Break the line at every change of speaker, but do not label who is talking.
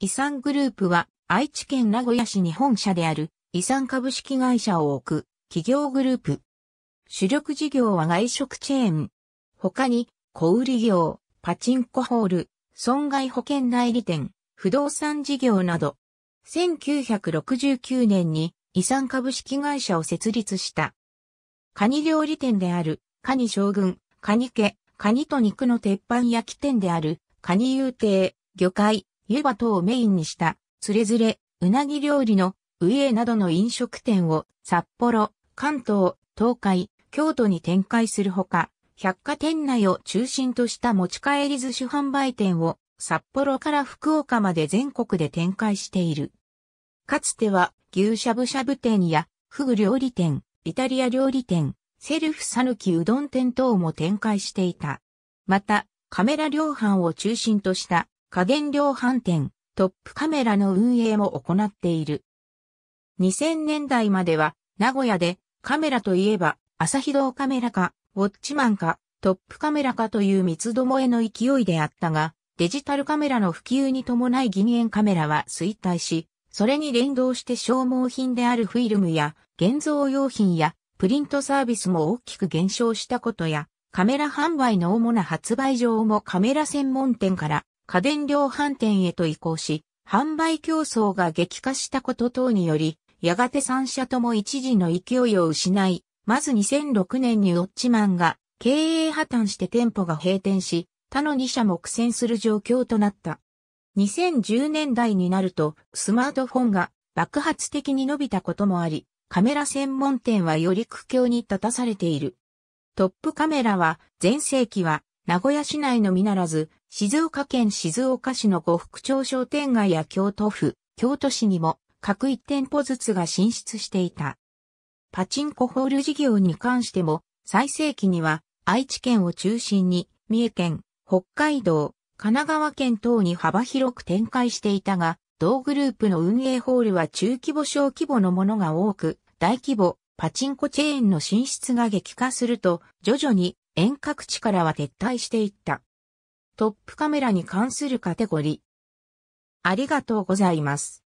遺産グループは愛知県名古屋市に本社である遺産株式会社を置く企業グループ。主力事業は外食チェーン。他に小売業、パチンコホール、損害保険代理店、不動産事業など。1969年に遺産株式会社を設立した。カニ料理店であるカニ将軍、カニ家、カニと肉の鉄板焼き店であるカニ遊亭、魚介、湯葉等をメインにした、つれづれ、うなぎ料理の、ウイエなどの飲食店を、札幌、関東、東海、京都に展開するほか、百貨店内を中心とした持ち帰り寿司販売店を、札幌から福岡まで全国で展開している。かつては、牛しゃぶしゃぶ店や、フグ料理店、イタリア料理店、セルフ讃岐うどん店等も展開していた。また、カメラ量販を中心とした家電量販店、トップカメラの運営も行っている。2000年代までは、名古屋で、カメラといえば、朝日堂カメラか、ウォッチマンか、トップカメラかという三つどもえの勢いであったが、デジタルカメラの普及に伴い銀塩カメラは衰退し、それに連動して消耗品であるフィルムや、現像用品や、プリントサービスも大きく減少したことや、カメラ販売の主な発売場もカメラ専門店から家電量販店へと移行し、販売競争が激化したこと等により、やがて3社とも一時の勢いを失い、まず2006年にウォッチマンが経営破綻して店舗が閉店し、他の2社も苦戦する状況となった。2010年代になると、スマートフォンが爆発的に伸びたこともあり、カメラ専門店はより苦境に立たされている。トップカメラは、前世紀は、名古屋市内のみならず、静岡県静岡市の呉服町商店街や京都府、京都市にも各一店舗ずつが進出していた。パチンコホール事業に関しても、最盛期には愛知県を中心に、三重県、北海道、神奈川県等に幅広く展開していたが、同グループの運営ホールは中規模小規模のものが多く、大規模、パチンコチェーンの進出が激化すると、徐々に遠隔地からは撤退していった。トップカメラに関するカテゴリー。ありがとうございます。